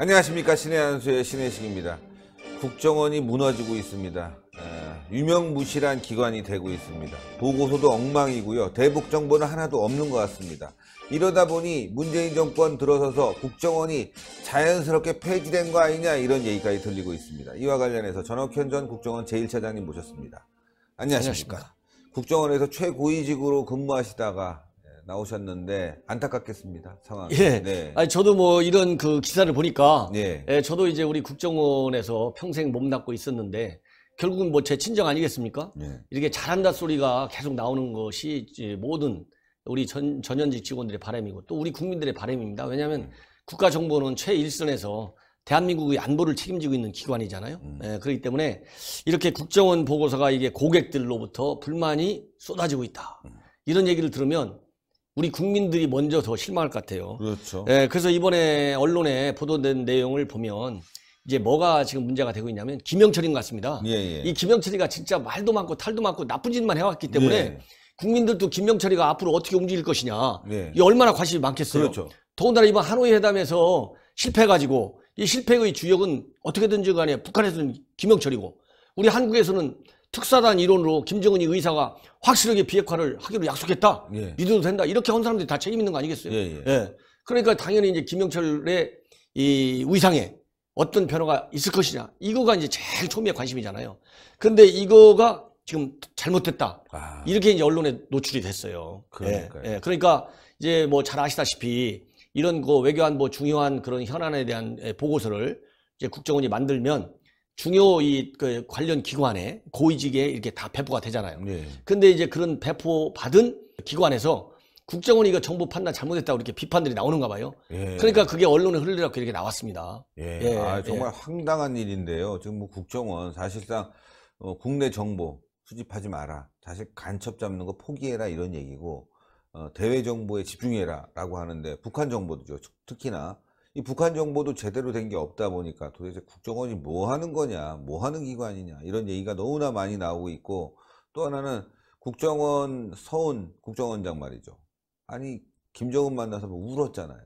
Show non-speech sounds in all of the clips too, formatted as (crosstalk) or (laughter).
안녕하십니까 신의 한수의 신의식입니다. 국정원이 무너지고 있습니다. 유명무실한 기관이 되고 있습니다. 보고서도 엉망이고요. 대북 정보는 하나도 없는 것 같습니다. 이러다 보니 문재인 정권 들어서서 국정원이 자연스럽게 폐지된 거 아니냐 이런 얘기까지 들리고 있습니다. 이와 관련해서 전옥현 전 국정원 제1차장님 모셨습니다. 안녕하십니까. 안녕하십니까. 국정원에서 최고위직으로 근무하시다가 나오셨는데 안타깝겠습니다 상황. 예. 네. 아니 저도 뭐 이런 그 기사를 보니까 예. 예 저도 이제 우리 국정원에서 평생 몸 낳고 있었는데 결국은 뭐 제 친정 아니겠습니까? 예. 이렇게 잘한다 소리가 계속 나오는 것이 모든 우리 전, 전현직 직원들의 바람이고 또 우리 국민들의 바람입니다. 왜냐하면 음. 국가정보는 최일선에서 대한민국의 안보를 책임지고 있는 기관이잖아요. 음. 예, 그렇기 때문에 이렇게 국정원 보고서가 이게 고객들로부터 불만이 쏟아지고 있다. 음. 이런 얘기를 들으면 우리 국민들이 먼저 더 실망할 것 같아요. 그렇죠. 예, 그래서 이번에 언론에 보도된 내용을 보면 이제 뭐가 지금 문제가 되고 있냐면 김영철인 것 같습니다. 예, 예. 이 김영철이가 진짜 말도 많고 탈도 많고 나쁜 짓만 해왔기 때문에 예. 국민들도 김영철이가 앞으로 어떻게 움직일 것이냐 예. 이 얼마나 관심이 많겠어요. 그렇죠. 더군다나 이번 하노이 회담에서 실패해가지고 이 실패의 주역은 어떻게든지 간에 북한에서는 김영철이고 우리 한국에서는 특사단 이론으로 김정은이 의사가 확실하게 비핵화를 하기로 약속했다. 예. 믿어도 된다. 이렇게 한 사람들이 다 책임 있는 거 아니겠어요? 예, 예, 예. 그러니까 당연히 이제 김영철의 이 의상에 어떤 변화가 있을 것이냐. 이거가 이제 제일 초미의 관심이잖아요. 근데 이거가 지금 잘못됐다. 아. 이렇게 이제 언론에 노출이 됐어요. 그러니까 예. 그러니까 이제 뭐 잘 아시다시피 이런 그 외교안 뭐 중요한 그런 현안에 대한 예, 보고서를 이제 국정원이 만들면 중요 이그 관련 기관에 고위직에 이렇게 다 배포가 되잖아요. 네. 근데 이제 그런 배포 받은 기관에서 국정원이 이거 정보 판단 잘못했다고 이렇게 비판들이 나오는가 봐요. 예. 그러니까 그게 언론에 흘리라고 이렇게 나왔습니다. 예. 예. 아, 예. 정말 예. 황당한 일인데요. 지금 뭐 국정원 사실상 어, 국내 정보 수집하지 마라. 사실 간첩 잡는 거 포기해라 이런 얘기고 어, 대외 정보에 집중해라라고 하는데 북한 정보도 특히나 이 북한 정보도 제대로 된 게 없다 보니까 도대체 국정원이 뭐 하는 거냐, 뭐 하는 기관이냐 이런 얘기가 너무나 많이 나오고 있고 또 하나는 국정원 서훈 국정원장 말이죠. 아니 김정은 만나서 뭐 울었잖아요.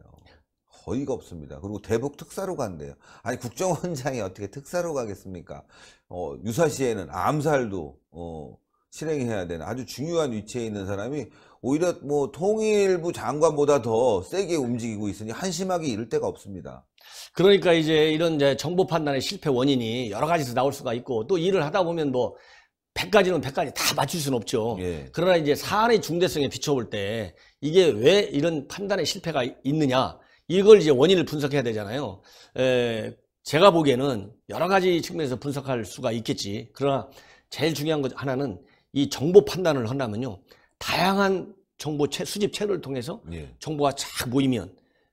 거의가 없습니다. 그리고 대북 특사로 간대요. 아니 국정원장이 어떻게 특사로 가겠습니까? 어, 유사시에는 암살도 어, 실행해야 되는 아주 중요한 위치에 있는 사람이 오히려 뭐 통일부 장관보다 더 세게 움직이고 있으니 한심하게 이를 데가 없습니다. 그러니까 이제 이런 이제 정보 판단의 실패 원인이 여러 가지에서 나올 수가 있고 또 일을 하다 보면 뭐 100가지는 100가지 다 맞출 수는 없죠. 예. 그러나 이제 사안의 중대성에 비춰볼 때 이게 왜 이런 판단의 실패가 있느냐 이걸 이제 원인을 분석해야 되잖아요. 에, 제가 보기에는 여러 가지 측면에서 분석할 수가 있겠지. 그러나 제일 중요한 것 하나는 이 정보 판단을 한다면요. 다양한 정보 채, 수집 채널을 통해서 예. 정보가 쫙 모이면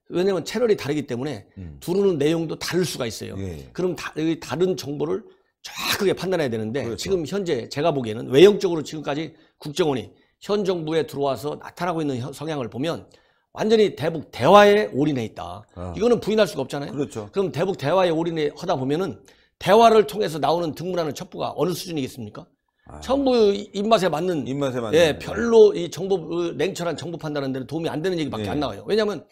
왜냐면 채널이 다르기 때문에 음. 두르는 내용도 다를 수가 있어요. 예. 그럼 다, 다른 정보를 쫙확게 판단해야 되는데 그렇죠. 지금 현재 제가 보기에는 외형적으로 지금까지 국정원이 현 정부에 들어와서 나타나고 있는 성향을 보면 완전히 대북 대화에 올인해 있다. 아. 이거는 부인할 수가 없잖아요. 그렇죠. 그럼 대북 대화에 올인해 하다 보면은 대화를 통해서 나오는 등문하는 첩보가 어느 수준이겠습니까? 아. 정부 입맛에 맞는 입맛에 맞는 예, 별로 이 정부 냉철한 정부 판단하는 데는 도움이 안 되는 얘기밖에 예. 안 나와요. 왜냐하면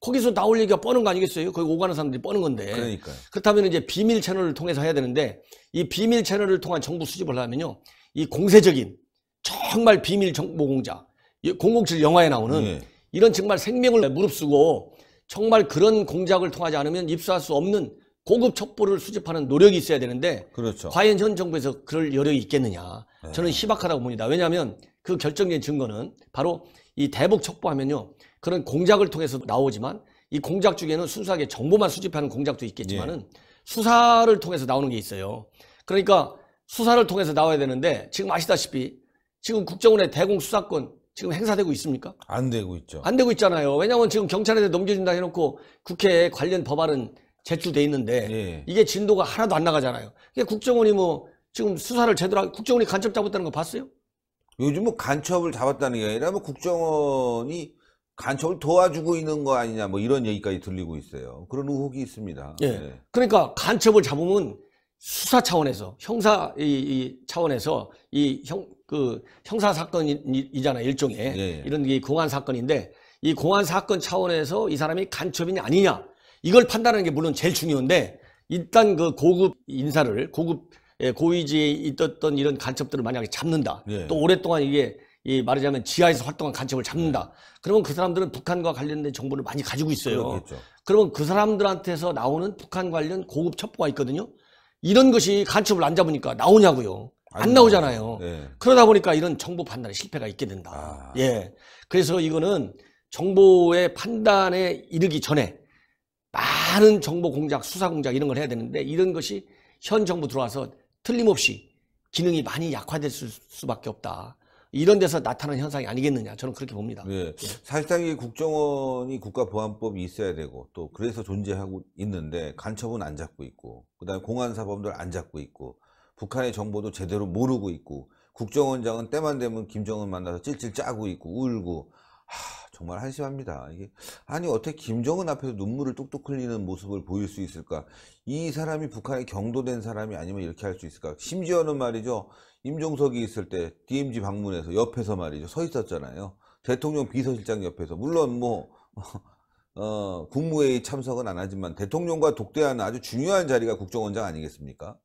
거기서 나올 얘기가 뻔한 거 아니겠어요? 거기 오가는 사람들이 뻔한 건데. 그러니까요. 그렇다면 이제 비밀 채널을 통해서 해야 되는데 이 비밀 채널을 통한 정부 수집을 하면요, 이 공세적인 정말 비밀 정보 공자 007 영화에 나오는 예. 이런 정말 생명을 무릅쓰고 정말 그런 공작을 통하지 않으면 입수할 수 없는 고급 첩보를 수집하는 노력이 있어야 되는데 그렇죠. 과연 현 정부에서 그럴 여력이 있겠느냐 네. 저는 희박하다고 봅니다. 왜냐하면 그 결정적인 증거는 바로 이 대북 첩보하면요 그런 공작을 통해서 나오지만 이 공작 중에는 순수하게 정보만 수집하는 공작도 있겠지만은 예. 수사를 통해서 나오는 게 있어요. 그러니까 수사를 통해서 나와야 되는데 지금 아시다시피 지금 국정원의 대공 수사권 지금 행사되고 있습니까? 안 되고 있죠. 안 되고 있잖아요. 왜냐하면 지금 경찰에 넘겨준다 해놓고 국회에 관련 법안은 제출돼 있는데 예. 이게 진도가 하나도 안 나가잖아요. 이게 국정원이 뭐 지금 수사를 제대로 하- 국정원이 간첩 잡았다는 거 봤어요? 요즘뭐 간첩을 잡았다는 게 아니라 뭐 국정원이 간첩을 도와주고 있는 거 아니냐 뭐 이런 얘기까지 들리고 있어요. 그런 의혹이 있습니다. 예. 네. 그러니까 간첩을 잡으면 수사 차원에서 형사 이, 이 차원에서 이 형 그 형사 사건이잖아 일종의 예. 이런 게 공안 사건인데 이 공안 사건 차원에서 이 사람이 간첩이냐 아니냐 이걸 판단하는 게 물론 제일 중요한데 일단 그 고급 인사를 고급 예, 고위직에 있었던 이런 간첩들을 만약에 잡는다. 예. 또 오랫동안 이게 이 말하자면 지하에서 활동한 간첩을 잡는다. 예. 그러면 그 사람들은 북한과 관련된 정보를 많이 가지고 있어요. 그렇겠죠. 그러면 그 사람들한테서 나오는 북한 관련 고급 첩보가 있거든요. 이런 것이 간첩을 안 잡으니까 나오냐고요. 안, 안 나오잖아요. 예. 그러다 보니까 이런 정보 판단에 실패가 있게 된다. 아. 예. 그래서 이거는 정보의 판단에 이르기 전에 많은 정보 공작, 수사 공작 이런 걸 해야 되는데 이런 것이 현 정부 들어와서 틀림없이 기능이 많이 약화될 수밖에 없다. 이런 데서 나타난 현상이 아니겠느냐 저는 그렇게 봅니다. 네. 예. 사실상 이 국정원이 국가보안법이 있어야 되고 또 그래서 존재하고 있는데 간첩은 안 잡고 있고 그다음에 공안사범들 안 잡고 있고 북한의 정보도 제대로 모르고 있고 국정원장은 때만 되면 김정은 만나서 찔찔 짜고 있고 울고 하, 정말 한심합니다. 이게 아니 어떻게 김정은 앞에서 눈물을 뚝뚝 흘리는 모습을 보일 수 있을까? 이 사람이 북한에 경도된 사람이 아니면 이렇게 할 수 있을까? 심지어는 말이죠. 임종석이 있을 때 DMZ 방문해서 옆에서 말이죠. 서 있었잖아요. 대통령 비서실장 옆에서 물론 뭐 (laughs) 어, 국무회의 참석은 안 하지만 대통령과 독대하는 아주 중요한 자리가 국정원장 아니겠습니까?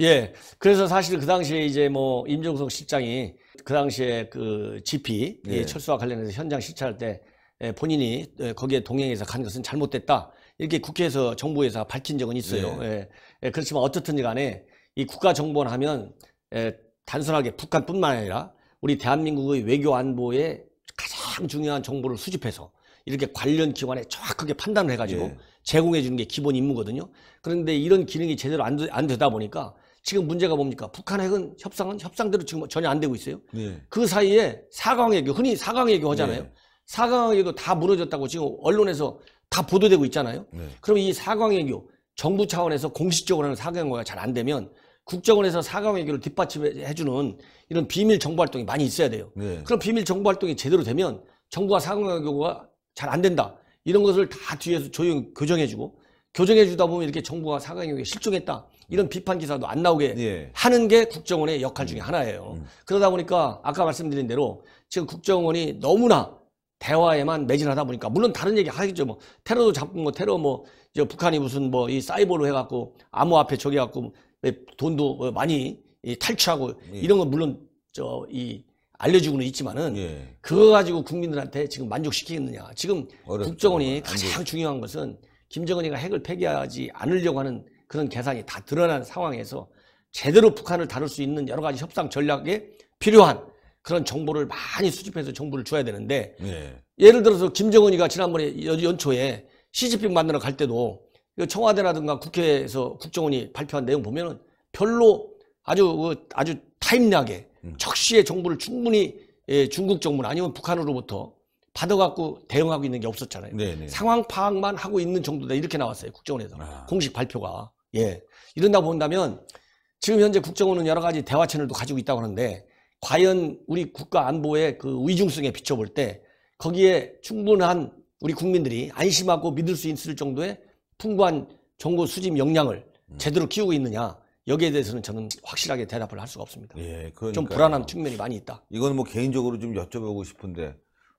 예. 그래서 사실 그 당시에 이제 뭐 임종석 실장이 그 당시에 그 GP 예. 철수와 관련해서 현장 시찰할 때 예, 본인이 예, 거기에 동행해서 간 것은 잘못됐다. 이렇게 국회에서 정부에서 밝힌 적은 있어요. 예. 예. 예. 그렇지만 어떻든 간에 이 국가 정보원 하면 예, 단순하게 북한뿐만 아니라 우리 대한민국의 외교 안보에 가장 중요한 정보를 수집해서 이렇게 관련 기관에 정확하게 판단을 해가지고 예. 제공해 주는 게 기본 임무거든요. 그런데 이런 기능이 제대로 안, 안 되다 보니까 지금 문제가 뭡니까? 북한 핵은 협상은 협상대로 지금 전혀 안 되고 있어요. 네. 그 사이에 사강외교 흔히 사강외교 하잖아요. 네. 사강외교도 다 무너졌다고 지금 언론에서 다 보도되고 있잖아요. 네. 그럼 이 사강외교 정부 차원에서 공식적으로 하는 사강외교가 잘 안 되면 국정원에서 사강외교를 뒷받침해주는 이런 비밀 정보 활동이 많이 있어야 돼요. 네. 그럼 비밀 정보 활동이 제대로 되면 정부와 사강외교가 잘 안 된다. 이런 것을 다 뒤에서 조용히 교정해주고 교정해주다 보면 이렇게 정부가 사강외교에 실종했다. 이런 비판 기사도 안 나오게 예. 하는 게 국정원의 역할 중에 음. 하나예요. 음. 그러다 보니까 아까 말씀드린 대로 지금 국정원이 너무나 대화에만 매진하다 보니까 물론 다른 얘기 하겠죠. 뭐 테러도 잡고 뭐 테러 뭐 이제 북한이 무슨 뭐 이 사이버로 해갖고 암호 앞에 저기 갖고 돈도 많이 이 탈취하고 예. 이런 건 물론 저 이 알려주고는 있지만은 예. 그거 가지고 국민들한테 지금 만족시키겠느냐. 지금 어렵죠. 국정원이 가장 중요한 것은 김정은이가 핵을 폐기하지 않으려고 하는 그런 계산이 다 드러난 상황에서 제대로 북한을 다룰 수 있는 여러 가지 협상 전략에 필요한 그런 정보를 많이 수집해서 정보를 줘야 되는데 예. 예를 들어서 김정은이가 지난번에 연초에 시집핑 만나러 갈 때도 그 청와대라든가 국회에서 국정원이 발표한 내용 보면은 별로 아주 그 아주 타임리하게 음. 적시에 정보를 충분히 예, 중국 정부나 아니면 북한으로부터 받아갖고 대응하고 있는 게 없었잖아요. 네네. 네. 상황 파악만 하고 있는 정도다 이렇게 나왔어요 국정원에서 아. 공식 발표가. 예. 이런다고 본다면 지금 현재 국정원은 여러 가지 대화 채널도 가지고 있다고 하는데 과연 우리 국가 안보의 그 위중성에 비춰볼 때 거기에 충분한 우리 국민들이 안심하고 믿을 수 있을 정도의 풍부한 정보 수집 역량을 음. 제대로 키우고 있느냐 여기에 대해서는 저는 확실하게 대답을 할 수가 없습니다. 예, 그러니까요. 좀 불안한 측면이 많이 있다. 이건 뭐 개인적으로 좀 여쭤보고 싶은데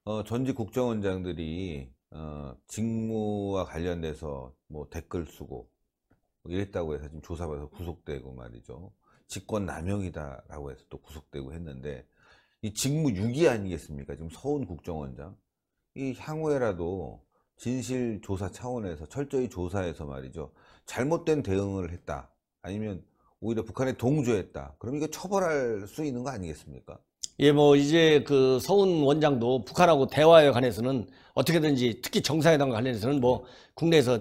어, 전직 국정원장들이 어, 직무와 관련돼서 뭐 댓글 쓰고 뭐 이랬다고 해서 지금 조사받아서 구속되고 말이죠. 직권 남용이다라고 해서 또 구속되고 했는데 이 직무 유기 아니겠습니까? 지금 서훈 국정원장 이 향후에라도 진실 조사 차원에서 철저히 조사해서 말이죠. 잘못된 대응을 했다. 아니면 오히려 북한에 동조했다. 그럼 이거 처벌할 수 있는 거 아니겠습니까? 예, 뭐 이제 그 서훈 원장도 북한하고 대화에 관해서는 어떻게든지 특히 정상회담 관련해서는 뭐 국내에서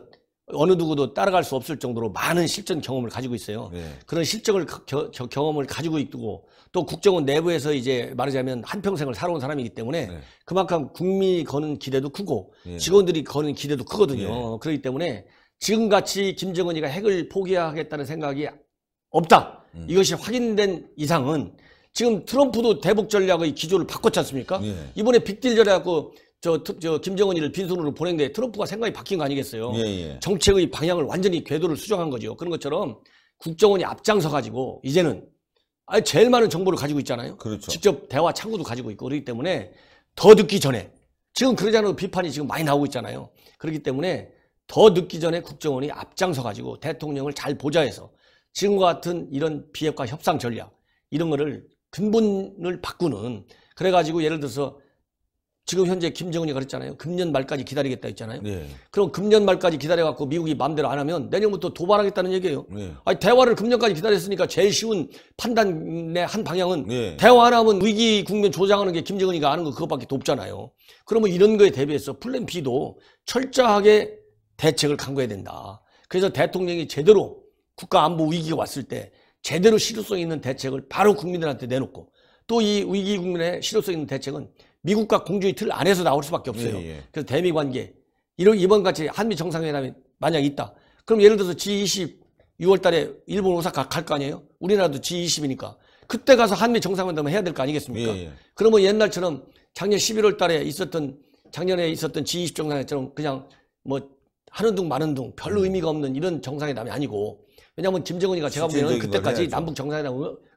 어느 누구도 따라갈 수 없을 정도로 많은 실전 경험을 가지고 있어요. 네. 그런 실적을 겨, 겨, 경험을 가지고 있고 또 국정원 내부에서 이제 말하자면 한 평생을 살아온 사람이기 때문에 네. 그만큼 국민이 거는 기대도 크고 네. 직원들이 거는 기대도 크거든요. 예. 그렇기 때문에 지금 같이 김정은이가 핵을 포기하겠다는 생각이 없다. 음. 이것이 확인된 이상은 지금 트럼프도 대북 전략의 기조를 바꿨지 않습니까? 예. 이번에 빅딜 전략하고 저, 저 김정은이를 빈손으로 보낸 게 트럼프가 생각이 바뀐 거 아니겠어요? 예, 예. 정책의 방향을 완전히 궤도를 수정한 거죠. 그런 것처럼 국정원이 앞장서 가지고 이제는 아니 제일 많은 정보를 가지고 있잖아요. 그렇죠. 직접 대화 창구도 가지고 있고 그렇기 때문에 더늦기 전에 지금 그러지 않아도 비판이 지금 많이 나오고 있잖아요. 그렇기 때문에 더 늦기 전에 국정원이 앞장서 가지고 대통령을 잘 보좌해서 지금과 같은 이런 비핵화 협상 전략 이런 거를 근본을 바꾸는 그래가지고 예를 들어서 지금 현재 김정은이 그랬잖아요. 금년 말까지 기다리겠다 했잖아요. 네. 그럼 금년 말까지 기다려갖고 미국이 마음대로 안 하면 내년부터 도발하겠다는 얘기예요. 네. 아니 대화를 금년까지 기다렸으니까 제일 쉬운 판단의 한 방향은 네. 예. 대화 안 하면 위기 국면 조장하는 게 김정은이가 아는 거 그것밖에 없잖아요. 그러면 이런 거에 대비해서 플랜 B도 철저하게 대책을 강구해야 된다. 그래서 대통령이 제대로 국가 안보 위기가 왔을 때 제대로 실효성 있는 대책을 바로 국민들한테 내놓고 또 이 위기 국면의 실효성 있는 대책은 미국과 공조의 틀 안에서 나올 수밖에 없어요. 예, 예. 그래서 대미 관계 이런 이번 같이 한미 정상회담이 만약 있다. 그럼 예를 들어서 G20 6월달에 일본 오사카 갈 거 아니에요? 우리나라도 G20이니까 그때 가서 한미 정상회담을 해야 될 거 아니겠습니까? 예, 예, 그러면 옛날처럼 작년 11월달에 있었던 작년에 있었던 G20 정상회담처럼 그냥 뭐 하는 둥 마는 둥 별로 음. 의미가 없는 이런 정상회담이 아니고 왜냐하면 김정은이가 제가 보기에는 그때까지 남북 정상회담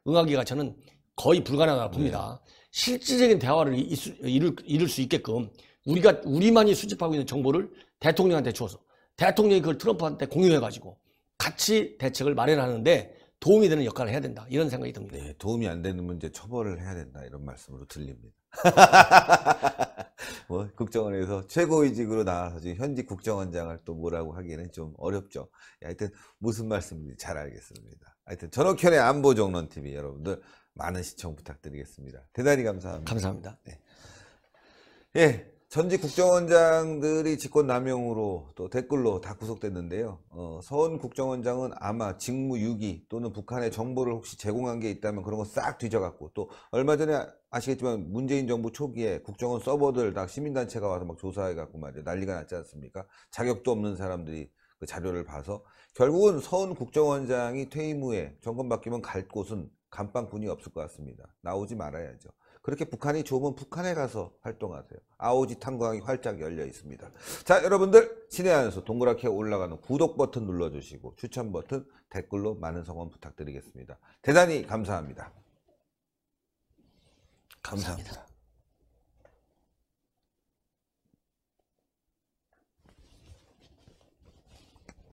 응하기가 저는 거의 불가능하다 봅니다. 네. 실질적인 대화를 이룰, 이룰 수 있게끔 우리가 우리만이 수집하고 있는 정보를 대통령한테 줘서 대통령이 그걸 트럼프한테 공유해가지고 같이 대책을 마련하는데 도움이 되는 역할을 해야 된다 이런 생각이 듭니다. 네, 도움이 안 되는 문제 처벌을 해야 된다 이런 말씀으로 들립니다. (laughs) 뭐 국정원에서 최고위직으로 나와서 지금 현직 국정원장을 또 뭐라고 하기에는 좀 어렵죠. 예, 하여튼 무슨 말씀인지 잘 알겠습니다. 하여튼 전호현의 안보정론TV 여러분들 많은 시청 부탁드리겠습니다. 대단히 감사합니다. 감사합니다. 네. 예, 전직 국정원장들이 직권남용으로 또 댓글로 다 구속됐는데요. 어, 서은 국정원장은 아마 직무유기 또는 북한의 정보를 혹시 제공한 게 있다면 그런 거 싹뒤져갖고또 얼마 전에 아시겠지만 문재인 정부 초기에 국정원 서버들 다 시민단체가 와서 막 조사해갖고 말이죠 난리가 났지 않습니까? 자격도 없는 사람들이 그 자료를 봐서 결국은 서은 국정원장이 퇴임 후에 정권 바뀌면 갈 곳은 감방 분이 없을 것 같습니다. 나오지 말아야죠. 그렇게 북한이 좁은 북한에 가서 활동하세요. 아오지 탄광이 활짝 열려 있습니다. 자, 여러분들 시내 안에서 동그랗게 올라가는 구독 버튼 눌러주시고 추천 버튼 댓글로 많은 성원 부탁드리겠습니다. 대단히 감사합니다. 감사합니다. 감사합니다.